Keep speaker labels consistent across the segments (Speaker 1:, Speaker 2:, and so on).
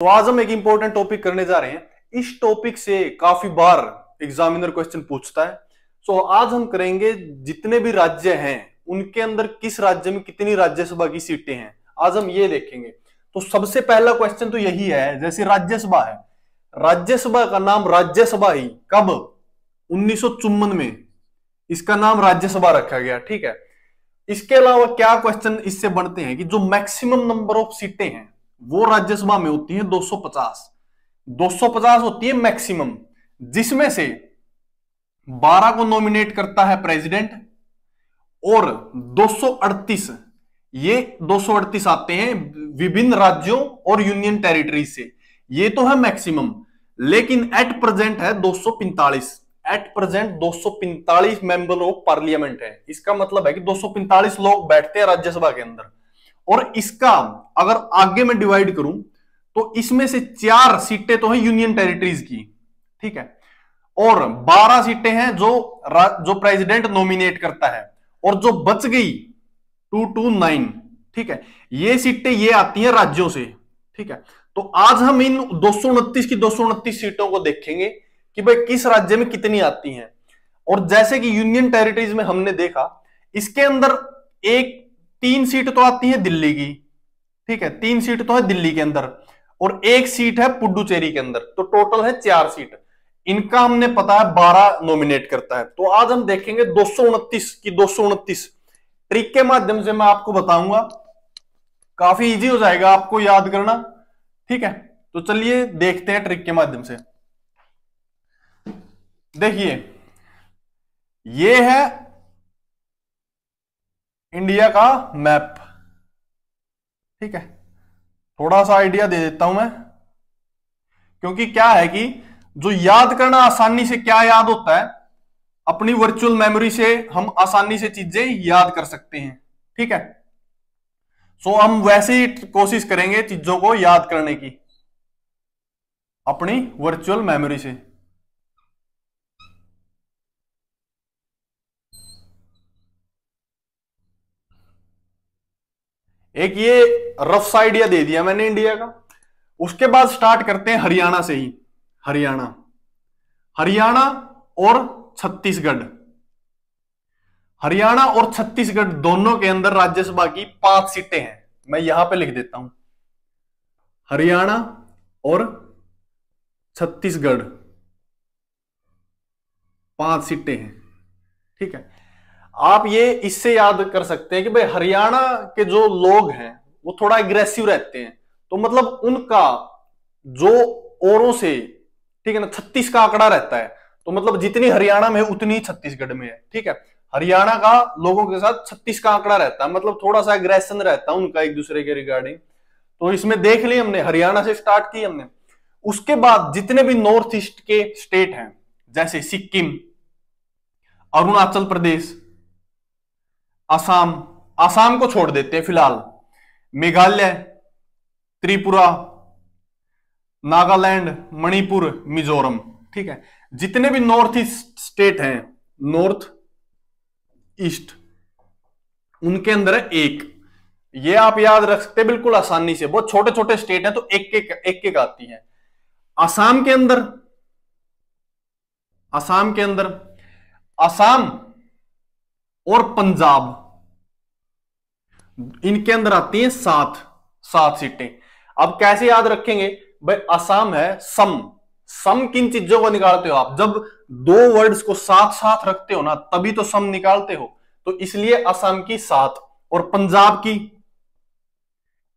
Speaker 1: तो आज हम एक इंपॉर्टेंट टॉपिक करने जा रहे हैं इस टॉपिक से काफी बार एग्जामिनर क्वेश्चन पूछता है सो so, आज हम करेंगे जितने भी राज्य हैं उनके अंदर किस राज्य में कितनी राज्यसभा की सीटें हैं आज हम ये देखेंगे तो सबसे पहला क्वेश्चन तो यही है जैसे राज्यसभा है राज्यसभा का नाम राज्यसभा ही कब उन्नीस में इसका नाम राज्यसभा रखा गया ठीक है इसके अलावा क्या क्वेश्चन इससे बनते हैं कि जो मैक्सिमम नंबर ऑफ सीटें हैं वो राज्यसभा में होती है 250 250 होती है मैक्सिमम जिसमें से 12 को नॉमिनेट करता है प्रेसिडेंट और 238 ये 238 आते हैं विभिन्न राज्यों और यूनियन टेरिटरी से ये तो है मैक्सिमम लेकिन एट प्रेजेंट है 245 at present 245 member of parliament है इसका मतलब है कि 245 लोग बैठते हैं राज्यसभा के अंदर और इसका अगर आगे में डिवाइड करूं तो इसमें से चार सीटें तो हैं यूनियन टेरिटरीज की ठीक है और बारह सीटें हैं जो जो प्रेसिडेंट नॉमिनेट करता है और जो बच गई टू टू नाइन ठीक है ये सीटें ये आती हैं राज्यों से ठीक है तो आज हम इन दो की दो सीटों को देखेंगे कि भाई किस राज्य में कितनी आती हैं और जैसे कि यूनियन टेरिटरीज में हमने देखा इसके अंदर एक तीन सीट तो आती है दिल्ली की ठीक है तीन सीट तो है दिल्ली के अंदर और एक सीट है पुडुचेरी के अंदर तो टोटल है चार सीट इनका हमने पता है बारह नॉमिनेट करता है तो आज हम देखेंगे दो की दो ट्रिक के माध्यम से मैं आपको बताऊंगा काफी इजी हो जाएगा आपको याद करना ठीक है तो चलिए देखते हैं ट्रिक के माध्यम से देखिए ये है इंडिया का मैप ठीक है थोड़ा सा आइडिया दे देता हूं मैं क्योंकि क्या है कि जो याद करना आसानी से क्या याद होता है अपनी वर्चुअल मेमोरी से हम आसानी से चीजें याद कर सकते हैं ठीक है सो हम वैसे ही कोशिश करेंगे चीजों को याद करने की अपनी वर्चुअल मेमोरी से एक ये रफ आइडिया दे दिया मैंने इंडिया का उसके बाद स्टार्ट करते हैं हरियाणा से ही हरियाणा हरियाणा और छत्तीसगढ़ हरियाणा और छत्तीसगढ़ दोनों के अंदर राज्यसभा की पांच सीटें हैं मैं यहां पे लिख देता हूं हरियाणा और छत्तीसगढ़ पांच सीटें हैं ठीक है आप ये इससे याद कर सकते हैं कि भाई हरियाणा के जो लोग हैं वो थोड़ा एग्रेसिव रहते हैं तो मतलब उनका जो औरों से ठीक है ना छत्तीस का आंकड़ा रहता है तो मतलब जितनी हरियाणा में उतनी छत्तीसगढ़ में है ठीक है हरियाणा का लोगों के साथ छत्तीस का आंकड़ा रहता है मतलब थोड़ा सा एग्रेशन रहता है उनका एक दूसरे के रिगार्डिंग तो इसमें देख ली हमने हरियाणा से स्टार्ट की हमने उसके बाद जितने भी नॉर्थ ईस्ट के स्टेट हैं जैसे सिक्किम अरुणाचल प्रदेश आसाम आसाम को छोड़ देते हैं फिलहाल मेघालय त्रिपुरा नागालैंड मणिपुर मिजोरम ठीक है जितने भी नॉर्थ ईस्ट स्टेट हैं नॉर्थ ईस्ट उनके अंदर है एक ये आप याद रख सकते बिल्कुल आसानी से बहुत छोटे छोटे स्टेट हैं तो एक एक एक एक आती है आसाम के अंदर आसाम के अंदर आसाम और पंजाब इनके अंदर आती हैं सात सात सीटें अब कैसे याद रखेंगे भाई असम है सम सम किन चीजों को निकालते हो आप जब दो वर्ड्स को साथ साथ रखते हो ना तभी तो सम निकालते हो तो इसलिए असम की सात और पंजाब की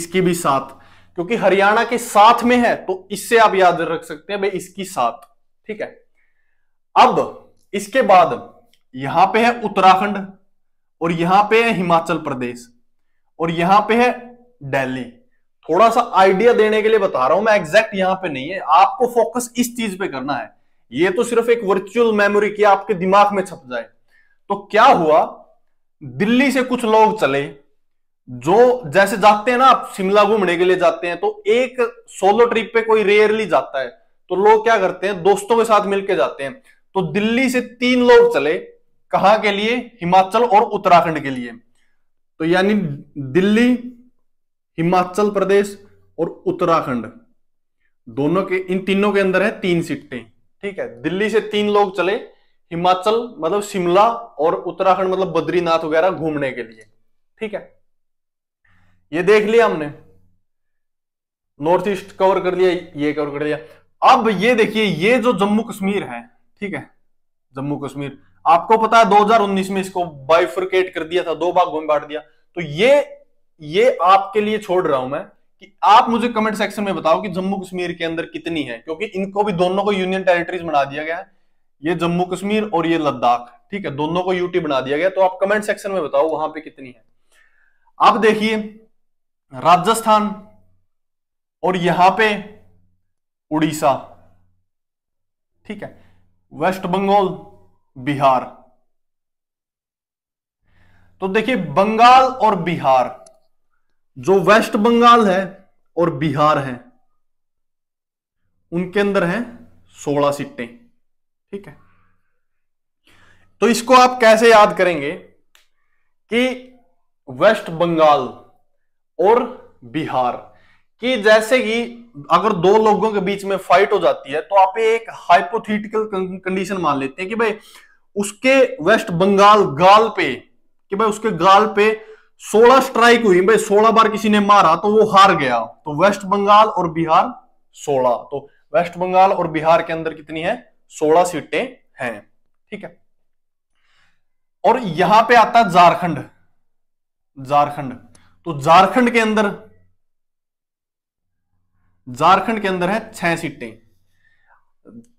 Speaker 1: इसकी भी सात क्योंकि हरियाणा के साथ में है तो इससे आप याद रख सकते हैं भाई इसकी सात ठीक है अब इसके बाद यहां पे है उत्तराखंड और यहां पे है हिमाचल प्रदेश और यहां पे है दिल्ली थोड़ा सा आइडिया देने के लिए बता रहा हूं मैं एग्जैक्ट यहां पे नहीं है आपको फोकस इस चीज पे करना है ये तो सिर्फ एक वर्चुअल मेमोरी की आपके दिमाग में छप जाए तो क्या हुआ दिल्ली से कुछ लोग चले जो जैसे जाते हैं ना आप शिमला घूमने के लिए जाते हैं तो एक सोलो ट्रिप पे कोई रेयरली जाता है तो लोग क्या करते हैं दोस्तों के साथ मिलके जाते हैं तो दिल्ली से तीन लोग चले कहा के लिए हिमाचल और उत्तराखंड के लिए तो यानी दिल्ली हिमाचल प्रदेश और उत्तराखंड दोनों के इन तीनों के अंदर है तीन सीटें ठीक है दिल्ली से तीन लोग चले हिमाचल मतलब शिमला और उत्तराखंड मतलब बद्रीनाथ वगैरह घूमने के लिए ठीक है ये देख लिया हमने नॉर्थ ईस्ट कवर कर लिया ये कवर कर लिया अब ये देखिए ये जो जम्मू कश्मीर है ठीक है जम्मू कश्मीर आपको पता है 2019 में इसको बाइफ्रिकेट कर दिया था दो भागों में बांट दिया तो ये ये आपके लिए छोड़ रहा हूं मैं कि आप मुझे कमेंट सेक्शन में बताओ कि जम्मू कश्मीर के अंदर कितनी है क्योंकि इनको भी दोनों को यूनियन टेरिटरीज बना दिया गया है ये जम्मू कश्मीर और ये लद्दाख ठीक है दोनों को यूटी बना दिया गया तो आप कमेंट सेक्शन में बताओ वहां पे कितनी है आप देखिए राजस्थान और यहां पे उड़ीसा ठीक है वेस्ट बंगाल बिहार तो देखिए बंगाल और बिहार जो वेस्ट बंगाल है और बिहार है उनके अंदर है सोलह सीटें ठीक है तो इसको आप कैसे याद करेंगे कि वेस्ट बंगाल और बिहार कि जैसे कि अगर दो लोगों के बीच में फाइट हो जाती है तो आप एक हाइपोथेटिकल कंडीशन मान लेते हैं कि भाई उसके वेस्ट बंगाल गाल पे कि भाई उसके गाल पे 16 स्ट्राइक हुई भाई 16 बार किसी ने मारा तो वो हार गया तो वेस्ट बंगाल और बिहार 16 तो वेस्ट बंगाल और बिहार के अंदर कितनी है 16 सीटें हैं ठीक है और यहां पे आता झारखंड झारखंड तो झारखंड के अंदर झारखंड के अंदर है छह सीटें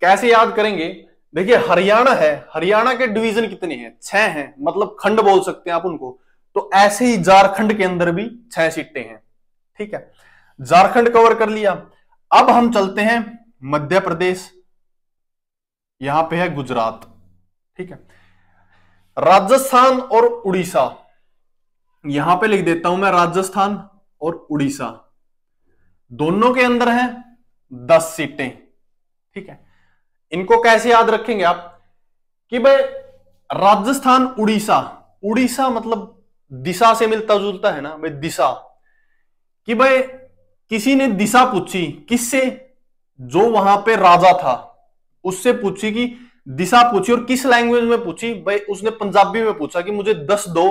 Speaker 1: कैसे याद करेंगे देखिए हरियाणा है हरियाणा के डिवीजन कितने हैं छह हैं मतलब खंड बोल सकते हैं आप उनको तो ऐसे ही झारखंड के अंदर भी छह सीटें हैं ठीक है झारखंड कवर कर लिया अब हम चलते हैं मध्य प्रदेश यहां पे है गुजरात ठीक है राजस्थान और उड़ीसा यहां पे लिख देता हूं मैं राजस्थान और उड़ीसा दोनों के अंदर हैं दस सीटें ठीक है इनको कैसे याद रखेंगे आप कि भाई राजस्थान उड़ीसा उड़ीसा मतलब दिशा से मिलता जुलता है ना भाई दिशा कि भाई किसी ने दिशा पूछी किससे जो वहां पे राजा था उससे पूछी कि दिशा पूछी और किस लैंग्वेज में पूछी भाई उसने पंजाबी में पूछा कि मुझे दस दो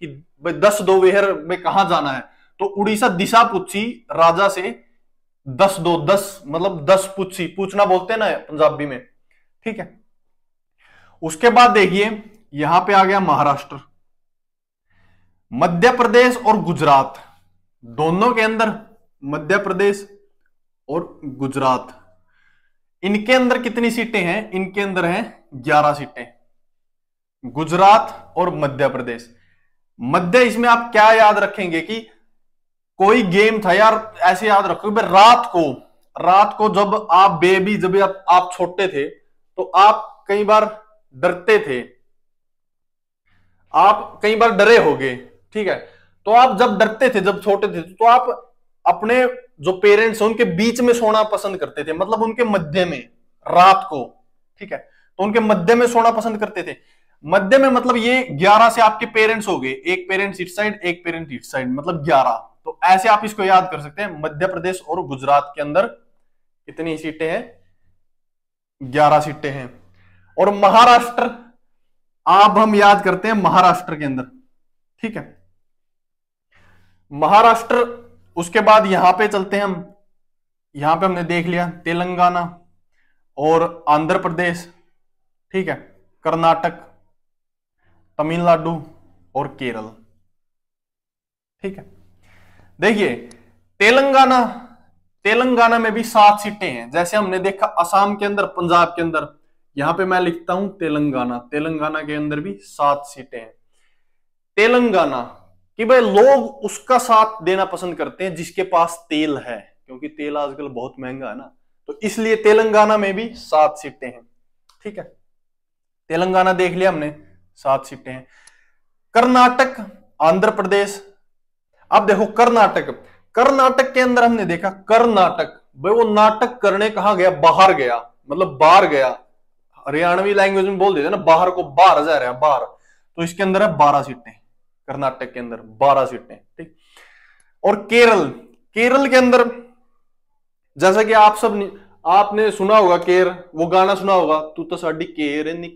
Speaker 1: कि भाई दस दो वेहर में कहा जाना है तो उड़ीसा दिशा पूछी राजा से दस दो दस मतलब दस पूछी पूछना बोलते हैं ना पंजाबी में ठीक है उसके बाद देखिए यहां पे आ गया महाराष्ट्र मध्य प्रदेश और गुजरात दोनों के अंदर मध्य प्रदेश और गुजरात इनके अंदर कितनी सीटें हैं इनके अंदर हैं ग्यारह सीटें गुजरात और मध्य प्रदेश मध्य इसमें आप क्या याद रखेंगे कि कोई गेम था यार ऐसे याद रखो रात को रात को जब आप बेबी जब आप, आप छोटे थे तो आप कई बार डरते थे आप कई बार डरे होगे ठीक है तो आप जब डरते थे जब छोटे थे तो आप अपने जो पेरेंट्स उनके बीच में सोना पसंद करते थे मतलब उनके मध्य में रात को ठीक है तो उनके मध्य में सोना पसंद करते थे मध्य में मतलब ये 11 से आपके पेरेंट्स हो गए एक पेरेंट्स इट साइड एक पेरेंट इट साइड मतलब 11 तो ऐसे आप इसको याद कर सकते हैं मध्य प्रदेश और गुजरात के अंदर कितनी सीटें हैं 11 सीटें हैं और महाराष्ट्र आप हम याद करते हैं महाराष्ट्र के अंदर ठीक है महाराष्ट्र उसके बाद यहां पे चलते हैं हम यहां पे हमने देख लिया तेलंगाना और आंध्र प्रदेश ठीक है कर्नाटक तमिलनाडु और केरल ठीक है देखिए तेलंगाना तेलंगाना में भी सात सीटें हैं जैसे हमने देखा असम के अंदर पंजाब के अंदर यहां पे मैं लिखता हूं तेलंगाना तेलंगाना के अंदर भी सात सीटें हैं तेलंगाना कि भाई लोग उसका साथ देना पसंद करते हैं जिसके पास तेल है क्योंकि तेल आजकल बहुत महंगा है ना तो इसलिए तेलंगाना में भी सात सीटें हैं ठीक है तेलंगाना देख लिया हमने सात सीटें हैं कर्नाटक आंध्र प्रदेश अब देखो कर्नाटक कर्नाटक के अंदर हमने देखा कर्नाटक भाई वो नाटक करने कहा गया बाहर गया मतलब बाहर गया हरियाणवी लैंग्वेज में बोल देते ना बाहर को बाहर जा रहा है बाहर तो इसके अंदर है बारह सीटें कर्नाटक के अंदर बारह सीटें ठीक और केरल केरल के अंदर जैसा कि आप सब आपने सुना होगा केर वो गाना सुना होगा तू तो साड़ी केर नहीं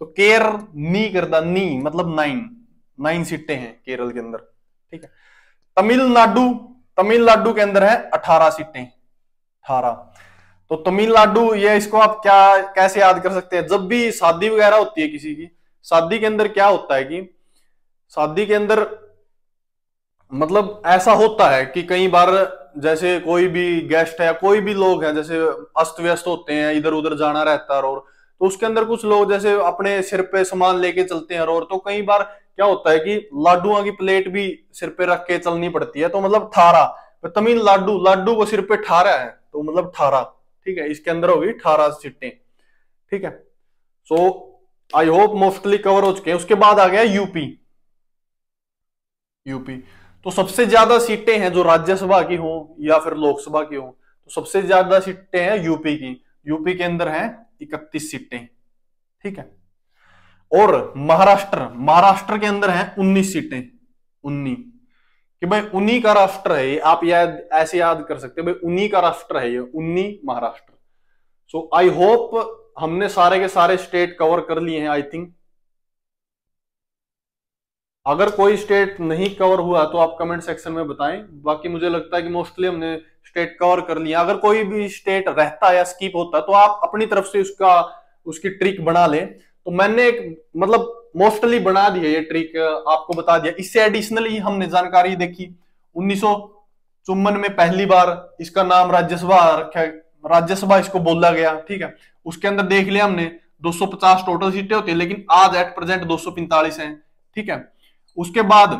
Speaker 1: तो केर नी करता नी मतलब नाइन नाइन सीटें हैं केरल के अंदर ठीक है तमिलनाडु तमिलनाडु के अंदर है अठारह सीटें अठारह तो तमिलनाडु ये इसको आप क्या कैसे याद कर सकते हैं जब भी शादी वगैरह होती है किसी की शादी के अंदर क्या होता है कि शादी के अंदर मतलब ऐसा होता है कि कई बार जैसे कोई भी गेस्ट है कोई भी लोग है जैसे अस्त व्यस्त होते हैं इधर उधर जाना रहता है और तो उसके अंदर कुछ लोग जैसे अपने सिर पे सामान लेके चलते हैं और तो कई बार क्या होता है कि लाडुआ की प्लेट भी सिर पे रख के चलनी पड़ती है तो मतलब ठारह तमीन लाडू लाडू को सिर पे ठारा है तो मतलब ठारा ठीक है इसके अंदर होगी ठारा सीटें ठीक है सो आई होप मुफ्तली कवर हो चुके हैं उसके बाद आ गया यूपी यूपी तो सबसे ज्यादा सीटें हैं जो राज्यसभा की हो या फिर लोकसभा की हो तो सबसे ज्यादा सीटें हैं यूपी की यूपी के अंदर हैं इकतीस सीटें ठीक है और महाराष्ट्र महाराष्ट्र के अंदर है उन्नीस सीटें उन्नी कि भाई उन्हीं का राष्ट्र है आप याद ऐसे याद कर सकते हैं भाई उन्हीं का राष्ट्र है ये उन्नी महाराष्ट्र सो आई होप हमने सारे के सारे स्टेट कवर कर लिए हैं आई थिंक अगर कोई स्टेट नहीं कवर हुआ तो आप कमेंट सेक्शन में बताएं बाकी मुझे लगता है कि मोस्टली हमने स्टेट कवर कर लिया अगर कोई भी स्टेट रहता या स्कीप होता तो आप अपनी तरफ से उसका उसकी ट्रिक बना ले तो मैंने एक मतलब मोस्टली बना दिया ये ट्रिक आपको बता दिया इससे एडिशनली हमने जानकारी देखी उन्नीस में पहली बार इसका नाम राज्यसभा रखा राज्यसभा इसको बोला गया ठीक है उसके अंदर देख लिया हमने 250 टोटल सीटें होती है लेकिन आज एट प्रेजेंट 245 हैं ठीक है उसके बाद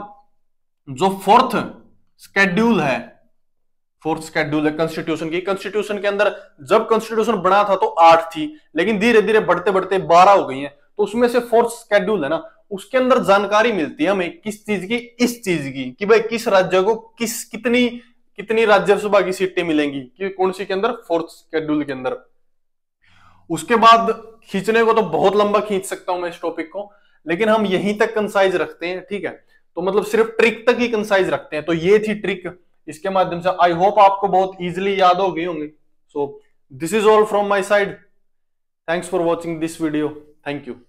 Speaker 1: जो फोर्थ स्केड्यूल है फोर्थ स्केड्यूल है कॉन्स्टिट्यूशन की कॉन्स्टिट्यूशन के अंदर जब कॉन्स्टिट्यूशन बना था तो आठ थी लेकिन धीरे धीरे बढ़ते बढ़ते बारह हो गई है तो उसमें से फोर्थ स्केड्यूल है ना उसके अंदर जानकारी मिलती है हमें किस चीज की इस चीज की कि भाई किस राज्य को किस कितनी कितनी राज्यसभा की सीटें मिलेंगी कि कौन सी के अंदर फोर्थ स्केड्यूल के अंदर उसके बाद खींचने को तो बहुत लंबा खींच सकता हूं मैं इस टॉपिक को लेकिन हम यहीं तक कंसाइज रखते हैं ठीक है तो मतलब सिर्फ ट्रिक तक ही कंसाइज रखते हैं तो ये थी ट्रिक इसके माध्यम से आई होप आपको बहुत ईजिली याद हो गई होंगी so this is all from my side thanks for watching this video thank you